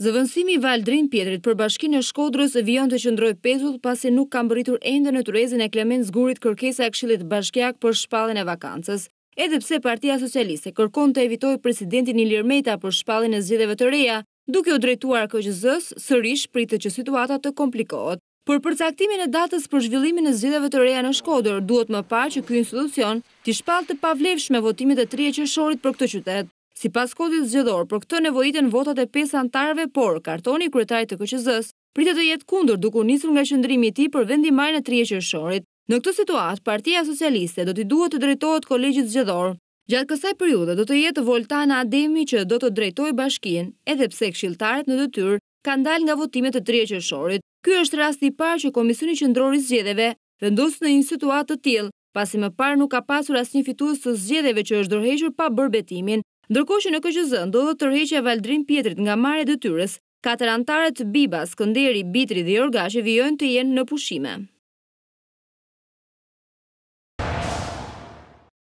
Zëvënsimi i Valdrin Pietrit për Bashkinë e Shkodrës vjen të qëndrojë pesull pasi nuk ka mbërritur ende në tyrezën e klemen Zgurit kërkesa e Këshillit Bashkiak për shpalljen e vakancës. Edhe pse Partia Socialiste kërkon të evitojë presidentin Ilir Meta për shpalljen e zgjedhjeve të reja, duke u drejtuar KQZ-s sërish pritet që situata të komplikohet. Për përcaktimin e datës për zhvillimin e zgjedhjeve të reja në Shkodër, duhet më parë që ky institucion të shpallë të pavlefshme votimet e 3 qershorit për këtë qytet. Si pas kodit zgjedor, për këtë nevojitën votat e pesë antarëve, por kartoni kretarit të këqëzës, pritë të jetë kundur duku nisur nga qëndrimi ti për vendimajnë e trije qërëshorit. Në këtë situatë, partia socialiste do t'i duhet të drejtojt kolegjit zgjedor. Gjatë kësaj periude do të jetë voltana ademi që do të drejtoj bashkin, edhe pse këshiltarët në dëtyr, ka ndal nga votimet të trije qërëshorit. Ky është rasti par që Komisioni Qëndrori Zgjedeve vendos në një situatë të tjil, pasi më parë nuk ka pasur as një fitus të zgjedeve që është dorheshur pa bërbetimin, Ndërkohë që në KQZ ndodhet të e Valdrin Pietrit nga marrja e detyrës, katër antarët Bibas, Skënderi, Bitri dhe Jorgashi vijojnë të jenë në pushime.